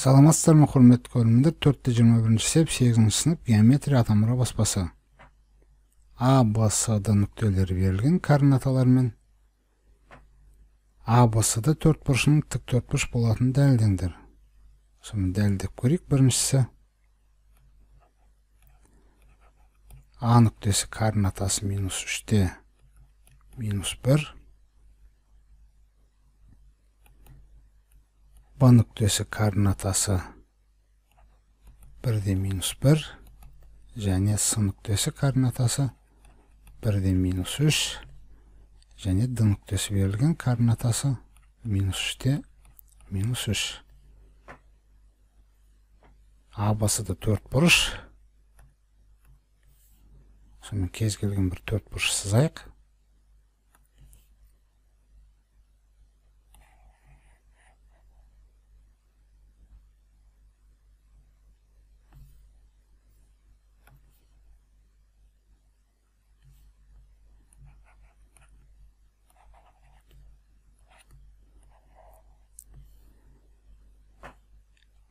саламатсыздар ма құрметті көрермендер төрт те жиырма бірінші сеп сегізінші сынып геометрия атамұра баспасы а б с д нүктелері берілген координаталармен а б с д төртбұрышының тік төртбұрыш болатынын дәлелдеңдер соны дәлелдеп көрейік біріншісі а нүктесі координатасы минус үште минус бір b нүктесі координатасы бірде минус бір және с нүктесі координатасы бірде минус үш және д нүктесі берілген координатасы минус үште минус үш а басы да төрт бұрыш сонымен кез келген бір төрт бұрыш сызайық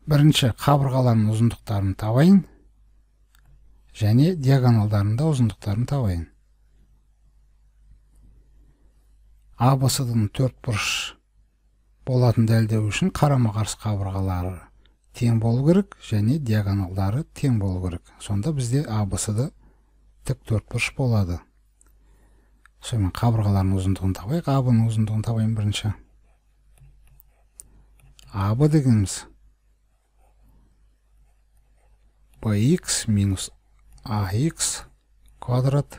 бірінші қабырғаларының ұзындықтарын табайын және да ұзындықтарын табайын абсдың төрт бұрыш болатын дәлдеу үшін қарама қарсы қабырғалары тең болу керек және диагоналдары тең болу керек сонда бізде абсд тік төртбұрыш болады сонымен қабырғаларының ұзындығын табайық абның ұзындығын табайын бірінші аб дегеніміз bx минус ax квадрат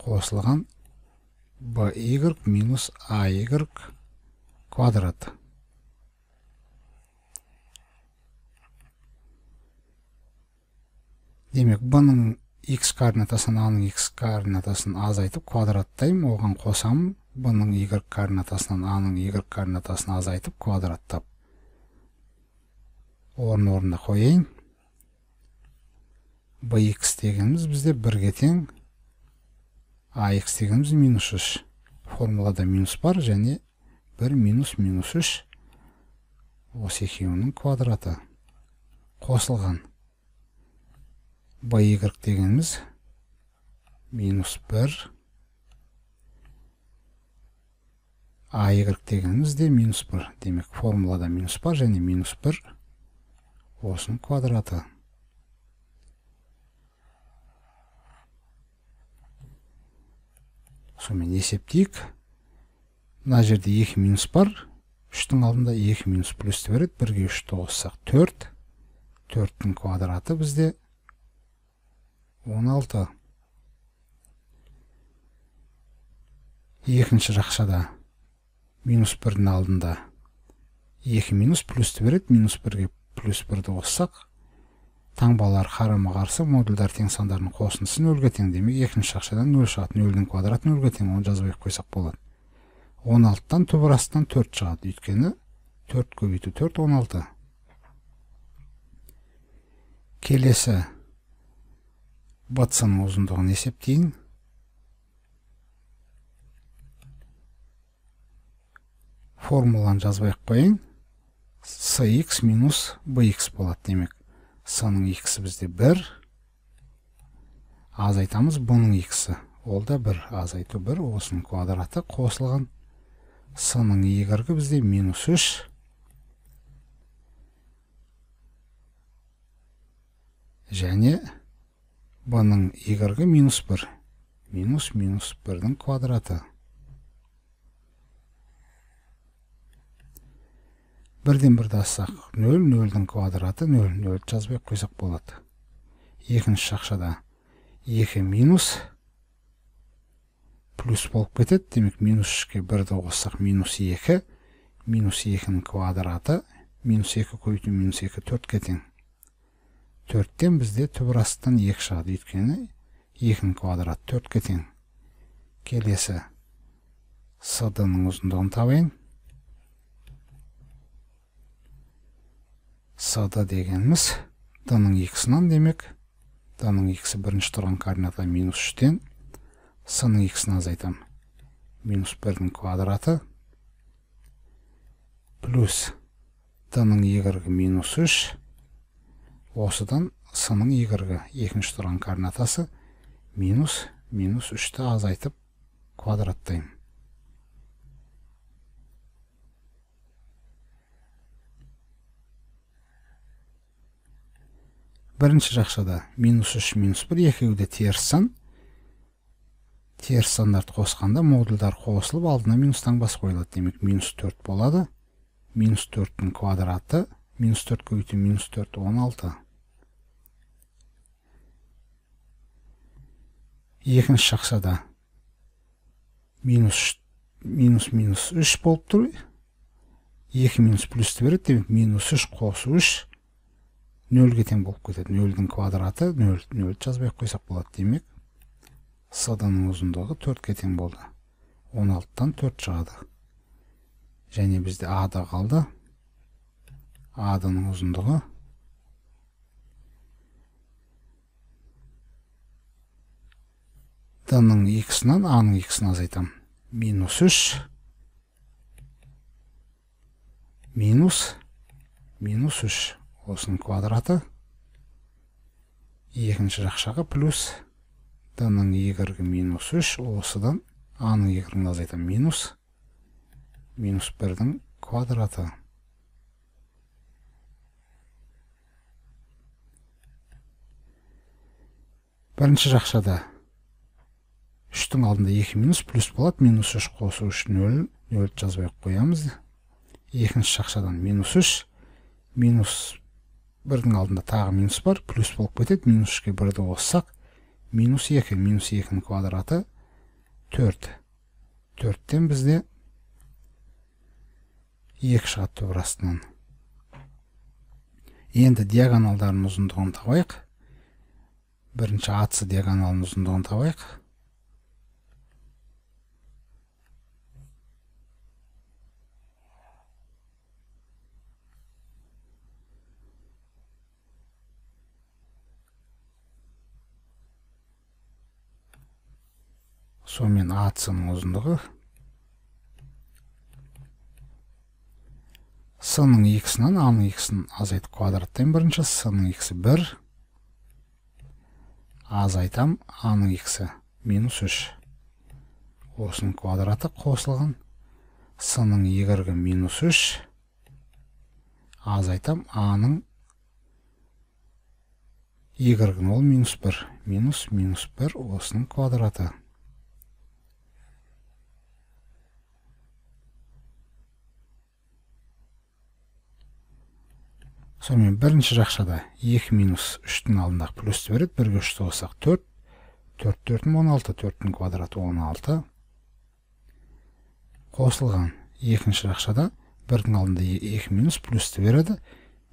қосылған by минус ay квадрат демек бұның x координатасын аның x координатасын азайтып квадраттаймын оған қосамын бұның y координатасынан аның y координатасын азайтып квадраттап орын орнына қояйын bx дегеніміз бізде бірге тең а дегеніміз минус үш формулада минус бар және бір минус минус үш осы екеуінің квадраты қосылған by дегеніміз минус бір а дегеніміз де минус бір демек формулада минус бар және минус бір осының квадраты сонымен есептейік мына жерде 2 минус бар 3-тің алдында 2 минус плюсті береді 1-ге 3 тоғызсақ 4 4-тің квадраты бізде 16 екінші жақшада минус 1-дің алдында 2 минус плюсті береді минус 1-ге плюс 1-ді қоссақ таңбалар қарама қарсы модульдар тең сандарының қосындысы нөлге тең демек екінші шақшадан нөл шығады нөлдің квадраты нөлге тең оны жазбай ақ қойсақ болады он алтыдан түбір астынан төрт шығады өйткені төрт көбейту төрт он алты келесі бцның ұзындығын есептейін формуланы жазбай ақ қояйын cx минус bx болады демек с-ның x бізде 1 азайтамыз бұның x ол да 1 азайту 1 осының квадраты қосылған с-ның егіргі бізде минус 3 және бұның егіргі минус 1 минус минус 1-дің квадраты бірден бірді ассақ нөл нөлдің квадраты нөл нөлді жазбай ақ қойсақ болады екінші шақшада екі минус плюс болып кетеді демек минус үшке бірді қоссақ минус екі минус екінің квадраты минус екі көбейту минус екі төртке тең төрттен бізде түбір астынан екі шығады өйткені екінің квадраты төртке тең келесі сд ның ұзындығын табайын сд дегеніміз д ның x демек д ның x бірінші тұрған координата минус үштен с ның x азайтамын минус бірдің квадраты плюс д ның егіргі минус үш осыдан с ның егіргі екінші тұрған координатасы минус минус үшті азайтып квадраттаймын бірінші жақшада минус үш минус бір екеуі де теріс сан теріс сандарды қосқанда модульдар қосылып алдына минус таңбасы қойылады демек минус төрт болады минус төрттің квадраты минус төрт көбейту минус төрт он алты екінші жақшада минус үш минус минус үш болып тұр екі минус плюсті береді демек минус үш қосу үш нөлге тең болып кетеді нөлдің квадраты нөл нөлді жазбай ақ қойсақ болады демек с даның ұзындығы төртке тең болды 16-тан төрт шығады және бізде а да қалды а даның ұзындығы ның иксынан аның иксін азайтамын минус үш минус минус үш осының квадраты екінші жақшағы плюс д ның минус үш осыдан а ның екірігін азайтамын минус минус бірдің квадраты бірінші жақшада үштің алдында екі минус плюс болады минус үш қосу үш нөл нөлді жазбай ақ қоямыз екінші жақшадан минус үш минус бірдің алдында тағы минус бар плюс болып кетеді минус үшке бірді қоссақ минус екі минус екінің квадраты төрт төрттен бізде екі шығады түбір астынан енді диагоналдардың ұзындығын табайық бірінші атсы диагоналының ұзындығын табайық сонымен ацының ның ұзындығы с ның аның нан а ның азайтып квадраттаймын бірінші с ның бір азайтам а ның минус үш осының квадраты қосылған сының егіргі минус үш азайтам а ның ол минус бір минус минус бір осының квадраты сонымен бірінші жақшада 2 минус үштің алдындағы плюсті береді бірге үшті қоссақ төрт төрт 16 он алты төрттің квадраты он қосылған екінші жақшада бірдің алдында екі минус плюс береді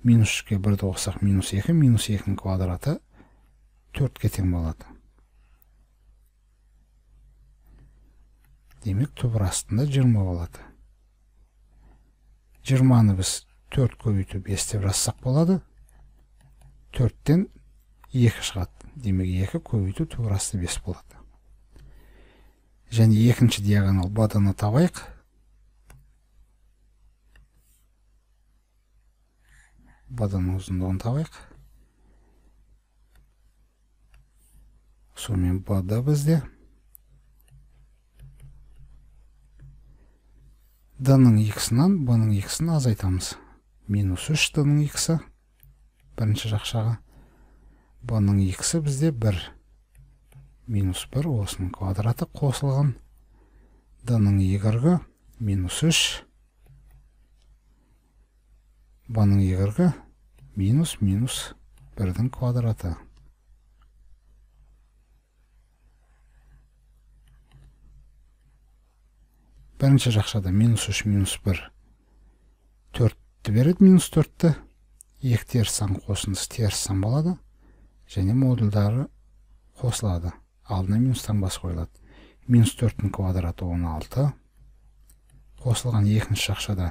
минус үшке бірді қоссақ минус екі минус екінің квадраты төртке тең болады демек түбір астында жиырма болады жиырманы біз 4 көбейту 5 деп жазсақ болады 4-тен 2 шығады демек 2 көбейту турасы 5 болады және екінші диагонал баданы табайық баданы ұзындығын табайық сонымен бада бізде д-ның екісінан б-ның екісін азайтамыз минус үш д-ның бірінші жақшаға. б бұның х бізде бір минус бір осының квадраты қосылған д-ның минус үш бұның y минус минус бірдің квадраты бірінші жақшада минус үш минус бір төрт төртті береді минус төртті екі теріс сан қосындысы теріс сан болады және модульдары қосылады алдына минус таңбасы қойылады минус төрттің квадраты он алты қосылған екінші шақшада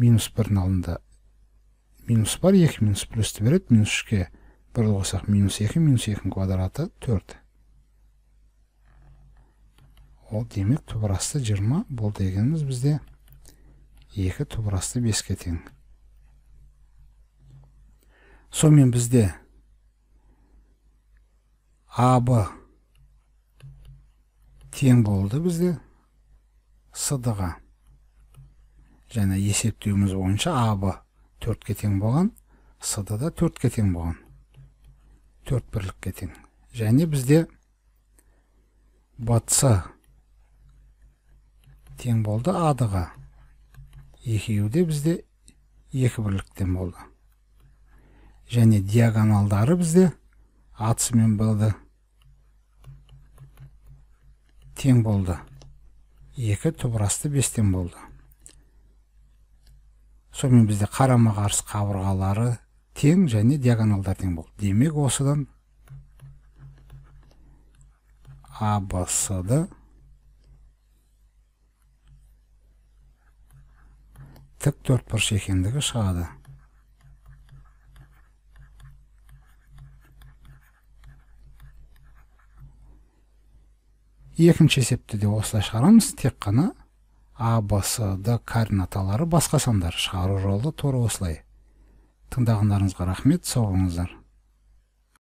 минус бірдің алдында минус бар екі минус плюсті береді минус үшке бірді қосақ минус екі минус екінің квадраты төрт ол демек түбір асты жиырма бұл дегеніміз бізде екі тұбырасты беске тең сонымен бізде аб тең болды бізде сдға және есептеуіміз бойынша аб төртке тең болған сд да төртке тең болған төрт бірлікке тең және бізде бц тең болды адыға екеуі бізде екі бірліктен болды және диагоналдары бізде атысымен болды тең болды екі тұбырасты бестен болды сонымен бізде қарама қарсы қабырғалары тең және диагоналдар тең болды демек осыдан абсд тік төртбұрыш екендігі шығады екінші есепті де осылай шығарамыз тек қана а б с д координаталары басқа сандар шығару жолы тура осылай тыңдағандарыңызға рахмет сау болыңыздар